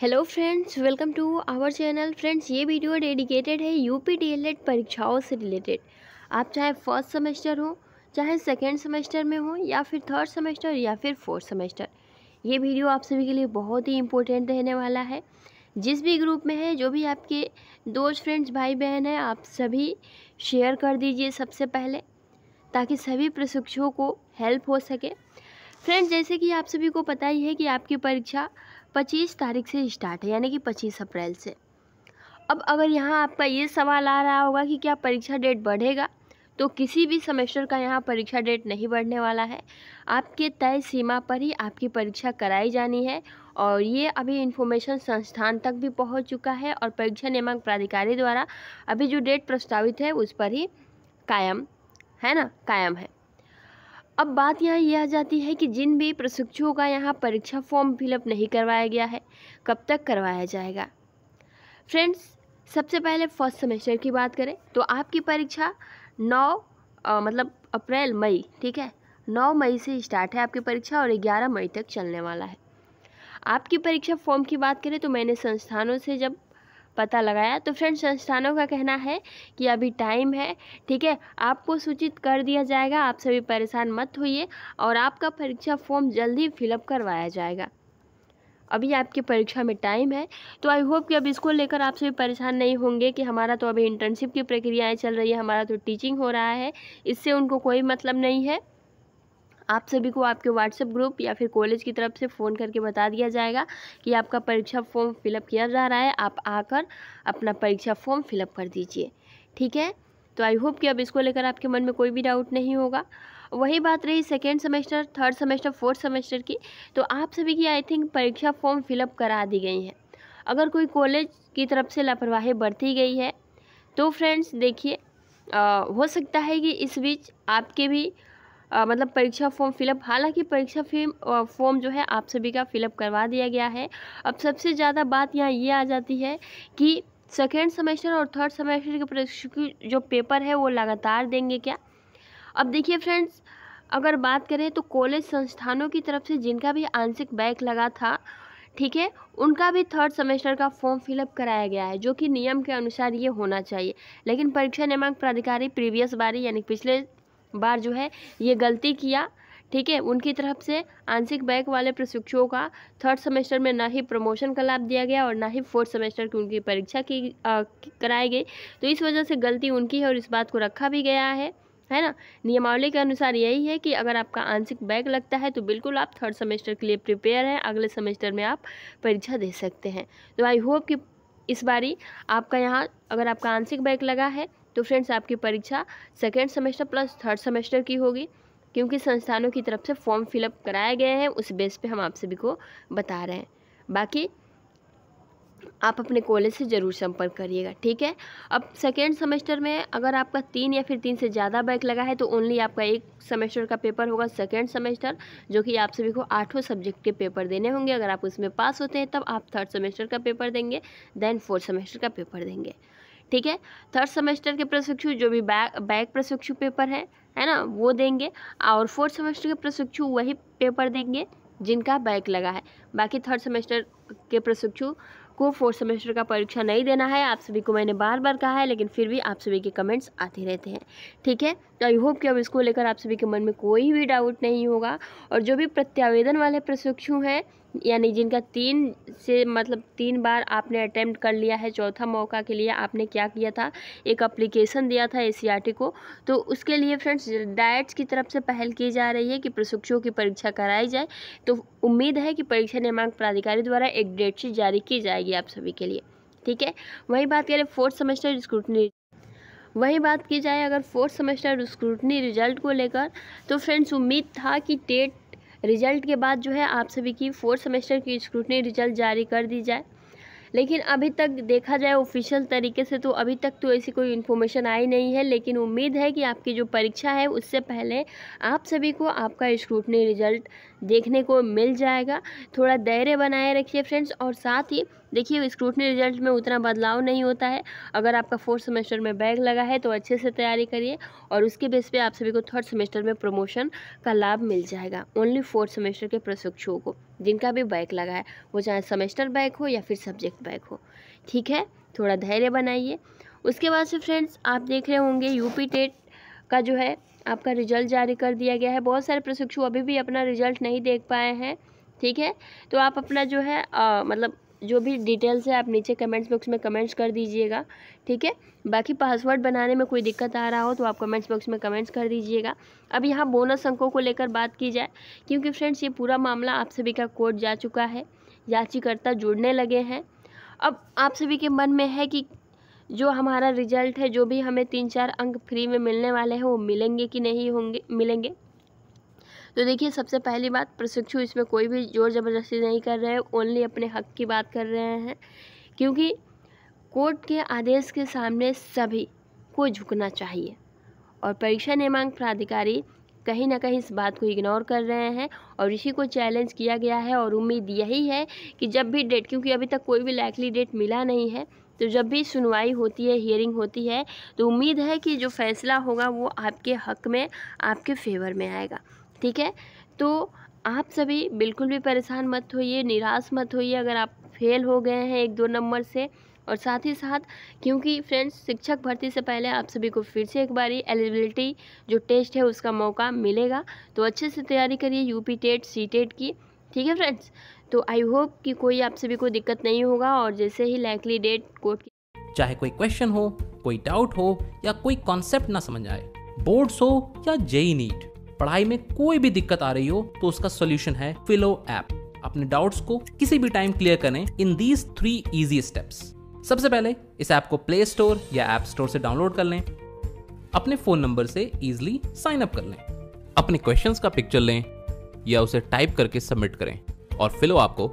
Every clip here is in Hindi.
hello friends welcome to our channel friends ये वीडियो डेडिकेटेड है यूपी डी e परीक्षाओं से रिलेटेड आप चाहे फर्स्ट सेमेस्टर हो चाहे सेकेंड सेमेस्टर में हो या फिर थर्ड सेमेस्टर या फिर फोर्थ सेमेस्टर ये वीडियो आप सभी के लिए बहुत ही इंपॉर्टेंट रहने वाला है जिस भी ग्रुप में है जो भी आपके दोस्त फ्रेंड्स भाई बहन हैं आप सभी शेयर कर दीजिए सबसे पहले ताकि सभी प्रशिक्षुओं को हेल्प हो सके फ्रेंड्स जैसे कि आप सभी को पता ही है कि आपकी परीक्षा पच्चीस तारीख से स्टार्ट है यानी कि पच्चीस अप्रैल से अब अगर यहाँ आपका ये सवाल आ रहा होगा कि क्या परीक्षा डेट बढ़ेगा तो किसी भी सेमेस्टर का यहाँ परीक्षा डेट नहीं बढ़ने वाला है आपके तय सीमा पर ही आपकी परीक्षा कराई जानी है और ये अभी इन्फॉर्मेशन संस्थान तक भी पहुँच चुका है और परीक्षा नियामक प्राधिकारी द्वारा अभी जो डेट प्रस्तावित है उस पर ही कायम है ना कायम है अब बात यहाँ यह आ जाती है कि जिन भी प्रशिक्षुओं का यहाँ परीक्षा फॉर्म फिलअप नहीं करवाया गया है कब तक करवाया जाएगा फ्रेंड्स सबसे पहले फर्स्ट सेमेस्टर की बात करें तो आपकी परीक्षा नौ आ, मतलब अप्रैल मई ठीक है नौ मई से स्टार्ट है आपकी परीक्षा और ग्यारह मई तक चलने वाला है आपकी परीक्षा फॉर्म की बात करें तो मैंने संस्थानों से जब पता लगाया तो फ्रेंड्स संस्थानों का कहना है कि अभी टाइम है ठीक है आपको सूचित कर दिया जाएगा आप सभी परेशान मत होइए और आपका परीक्षा फॉर्म जल्दी फिलअप करवाया जाएगा अभी आपकी परीक्षा में टाइम है तो आई होप कि अब इसको लेकर आप सभी परेशान नहीं होंगे कि हमारा तो अभी इंटर्नशिप की प्रक्रियाएँ चल रही है हमारा तो टीचिंग हो रहा है इससे उनको कोई मतलब नहीं है आप सभी को आपके व्हाट्सएप ग्रुप या फिर कॉलेज की तरफ से फ़ोन करके बता दिया जाएगा कि आपका परीक्षा फॉर्म फिलअप किया जा रहा है आप आकर अपना परीक्षा फॉर्म फिलअप कर दीजिए ठीक है तो आई होप कि अब इसको लेकर आपके मन में कोई भी डाउट नहीं होगा वही बात रही second semester third semester fourth semester की तो आप सभी की आई थिंक परीक्षा फॉर्म फिलअप करा दी गई है अगर कोई कॉलेज की तरफ से लापरवाही बढ़ती गई है तो फ्रेंड्स देखिए हो सकता है कि इस बीच आपके भी आ, मतलब परीक्षा फॉर्म फिलअप हालांकि परीक्षा फीम फॉर्म जो है आप सभी का फिलअप करवा दिया गया है अब सबसे ज़्यादा बात यहाँ ये आ जाती है कि सेकेंड सेमेस्टर और थर्ड सेमेस्टर के परीक्षक जो पेपर है वो लगातार देंगे क्या अब देखिए फ्रेंड्स अगर बात करें तो कॉलेज संस्थानों की तरफ से जिनका भी आंशिक बैक लगा था ठीक है उनका भी थर्ड सेमेस्टर का फॉर्म फिलअप कराया गया है जो कि नियम के अनुसार ये होना चाहिए लेकिन परीक्षा नियामक प्राधिकारी प्रीवियस बारी यानी पिछले बार जो है ये गलती किया ठीक है उनकी तरफ से आंशिक बैक वाले प्रशिक्षुओं का थर्ड सेमेस्टर में ना ही प्रमोशन का लाभ दिया गया और ना ही फोर्थ सेमेस्टर की उनकी परीक्षा की कराई गई तो इस वजह से गलती उनकी है और इस बात को रखा भी गया है है ना नियमावली के अनुसार यही है कि अगर आपका आंशिक बैक लगता है तो बिल्कुल आप थर्ड सेमेस्टर के लिए प्रिपेयर हैं अगले सेमेस्टर में आप परीक्षा दे सकते हैं तो आई होप कि इस बारी आपका यहाँ अगर आपका आंशिक बैक लगा है तो फ्रेंड्स आपकी परीक्षा second semester plus third semester की होगी क्योंकि संस्थानों की तरफ से फॉर्म फिलअप कराए गए हैं उस बेस पे हम आप सभी को बता रहे हैं बाकी आप अपने कॉलेज से ज़रूर संपर्क करिएगा ठीक है अब सेकेंड सेमेस्टर में अगर आपका तीन या फिर तीन से ज़्यादा बैक लगा है तो ओनली आपका एक सेमेस्टर का पेपर होगा सेकेंड सेमेस्टर जो कि आप सभी को आठों सब्जेक्ट के पेपर देने होंगे अगर आप उसमें पास होते हैं तब आप थर्ड सेमेस्टर का पेपर देंगे देन फोर्थ सेमेस्टर का पेपर देंगे ठीक है थर्ड सेमेस्टर के प्रशिक्षु जो भी बैक बैक प्रशिक्षु पेपर है है ना वो देंगे और फोर्थ सेमेस्टर के प्रशिक्षु वही पेपर देंगे जिनका बैक लगा है बाकी थर्ड सेमेस्टर के प्रशिक्षु को फोर्थ सेमेस्टर का परीक्षा नहीं देना है आप सभी को मैंने बार बार कहा है लेकिन फिर भी आप सभी के कमेंट्स आते रहते हैं ठीक है तो आई होप कि अब इसको लेकर आप सभी के मन में कोई भी डाउट नहीं होगा और जो भी प्रत्यावेदन वाले प्रशिक्षु हैं यानी जिनका तीन से मतलब तीन बार आपने अटैम्प्ट कर लिया है चौथा मौका के लिए आपने क्या किया था एक अप्लीकेशन दिया था ए e को तो उसके लिए फ्रेंड्स डाइट्स की तरफ से पहल की जा रही है कि प्रशिक्षुओं की परीक्षा कराई जाए तो उम्मीद है कि परीक्षा निर्माण प्राधिकारी द्वारा एक डेटशीट जारी की जाएगी आप सभी के लिए ठीक है वही बात करें फोर्थ सेमेस्टर स्क्रूटनी वही बात की जाए अगर फोर्थ सेमेस्टर स्क्रूटनी रिजल्ट को लेकर तो फ्रेंड्स उम्मीद था कि टेट रिजल्ट के बाद जो है आप सभी की फोर्थ सेमेस्टर की स्क्रूटनी रिजल्ट जारी कर दी जाए लेकिन अभी तक देखा जाए ऑफिशियल तरीके से तो अभी तक तो ऐसी कोई इन्फॉर्मेशन आई नहीं है लेकिन उम्मीद है कि आपकी जो परीक्षा है उससे पहले आप सभी को आपका स्क्रूटनी रिजल्ट देखने को मिल जाएगा थोड़ा धैर्य बनाए रखिए फ्रेंड्स और साथ ही देखिए स्क्रूटनी रिजल्ट में उतना बदलाव नहीं होता है अगर आपका फोर्थ सेमेस्टर में बैग लगा है तो अच्छे से तैयारी करिए और उसके बेस पे आप सभी को थर्ड सेमेस्टर में प्रमोशन का लाभ मिल जाएगा ओनली फोर्थ सेमेस्टर के प्रशिक्षुओं को जिनका भी बैग लगा है वो चाहे सेमेस्टर बैग हो या फिर सब्जेक्ट बैग हो ठीक है थोड़ा धैर्य बनाइए उसके बाद से फ्रेंड्स आप देख रहे होंगे यूपी टेट का जो है आपका रिजल्ट जारी कर दिया गया है बहुत सारे प्रशिक्षु अभी भी अपना रिजल्ट नहीं देख पाए हैं ठीक है तो आप अपना जो है आ, मतलब जो भी डिटेल्स है आप नीचे कमेंट्स बॉक्स में कमेंट्स कर दीजिएगा ठीक है बाकी पासवर्ड बनाने में कोई दिक्कत आ रहा हो तो आप कमेंट्स बॉक्स में कमेंट्स कर दीजिएगा अब यहाँ बोनस अंकों को लेकर बात की जाए क्योंकि फ्रेंड्स ये पूरा मामला आप सभी का कोर्ट जा चुका है याचिकर्ता जुड़ने लगे हैं अब आप सभी के मन में है कि जो हमारा रिजल्ट है जो भी हमें तीन चार अंक फ्री में मिलने वाले हैं वो मिलेंगे कि नहीं होंगे मिलेंगे तो देखिए सबसे पहली बात प्रशिक्षु इसमें कोई भी ज़ोर ज़बरदस्ती नहीं कर रहे हैं ओनली अपने हक की बात कर रहे हैं क्योंकि कोर्ट के आदेश के सामने सभी को झुकना चाहिए और परीक्षा नियमांक प्राधिकारी कहीं ना कहीं इस बात को इग्नोर कर रहे हैं और इसी को चैलेंज किया गया है और उम्मीद यही है कि जब भी डेट क्योंकि अभी तक कोई भी लाइकली डेट मिला नहीं है तो जब भी सुनवाई होती है हियरिंग होती है तो उम्मीद है कि जो फैसला होगा वो आपके हक में आपके फेवर में आएगा ठीक है तो आप सभी बिल्कुल भी परेशान मत होइए निराश मत होइए अगर आप फेल हो गए हैं एक दो नंबर से और साथ ही साथ क्योंकि फ्रेंड्स शिक्षक भर्ती से पहले आप सभी को फिर से एक बारी एलिजिबिलिटी जो टेस्ट है उसका मौका मिलेगा तो अच्छे से तैयारी करिए यूपी टेट सी टेट की ठीक है फ्रेंड्स तो आई होप कि कोई आप सभी को दिक्कत नहीं होगा और जैसे ही लाइकली डेट कोर्ट चाहे कोई क्वेश्चन हो कोई डाउट हो या कोई कॉन्सेप्ट ना समझ आए बोर्ड्स हो या जेई नीट e पढ़ाई में कोई भी दिक्कत आ रही हो तो उसका सोल्यूशन है फिलो ऐप अपने डाउट्स को किसी भी टाइम क्लियर करें in these three easy steps सबसे पहले इस ऐप को प्ले स्टोर या ऐप स्टोर से डाउनलोड कर लें अपने फोन नंबर से इजिली साइन अप कर लें अपने क्वेश्चन का पिक्चर लें या उसे टाइप करके सबमिट करें और फिलो आपको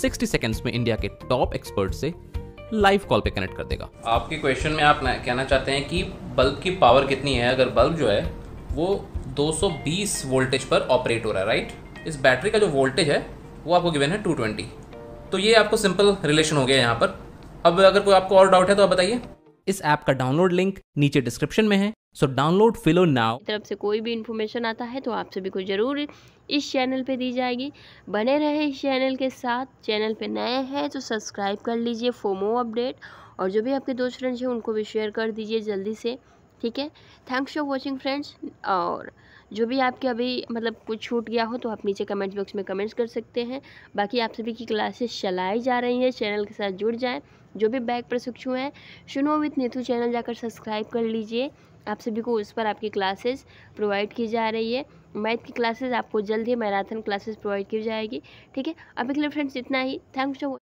60 सेकेंड्स में इंडिया के टॉप एक्सपर्ट से लाइव कॉल पे कनेक्ट कर देगा आपके क्वेश्चन में आप कहना चाहते हैं कि बल्ब की पावर कितनी है अगर बल्ब जो है वो 220 वोल्टेज पर ऑपरेट हो रहा है राइट इस बैटरी का जो वोल्टेज है वो आपको गिवन है 220 तो ये आपको सिंपल रिलेशन हो गया यहाँ पर अब अगर कोई आपको और डाउट है तो आप बताइए इस ऐप का डाउनलोड लिंक नीचे डिस्क्रिप्शन में है सो डाउनलोड फिलो नाउ तरफ से कोई भी इन्फॉर्मेशन आता है तो आप सभी को ज़रूर इस चैनल पे दी जाएगी बने रहे इस चैनल के साथ चैनल पे नए हैं तो सब्सक्राइब कर लीजिए फोमो अपडेट और जो भी आपके दोस्त फ्रेंड्स हैं उनको भी शेयर कर दीजिए जल्दी से ठीक है थैंक्स फॉर वॉचिंग फ्रेंड्स और जो भी आपके अभी मतलब कुछ छूट गया हो तो आप नीचे कमेंट बॉक्स में कमेंट्स कर सकते हैं बाकी आप सभी की क्लासेस चलाई जा रही हैं चैनल के साथ जुड़ जाएं जो भी बैक प्रशिक्षु हैं सुनो विद नीतू चैनल जाकर सब्सक्राइब कर लीजिए आप सभी को उस पर आपकी क्लासेस प्रोवाइड की जा रही है मैथ की क्लासेज आपको जल्द ही मैराथन क्लासेस प्रोवाइड की जाएगी ठीक है अभी के लिए फ्रेंड्स इतना ही थैंक्स फॉर